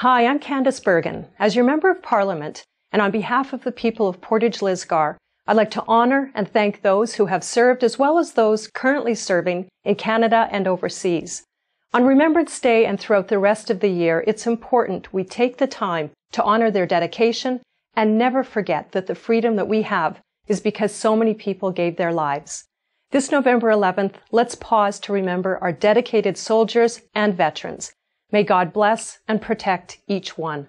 Hi, I'm Candice Bergen. As your Member of Parliament, and on behalf of the people of Portage Lisgar, I'd like to honour and thank those who have served as well as those currently serving in Canada and overseas. On Remembrance Day and throughout the rest of the year, it's important we take the time to honour their dedication and never forget that the freedom that we have is because so many people gave their lives. This November 11th, let's pause to remember our dedicated soldiers and veterans May God bless and protect each one.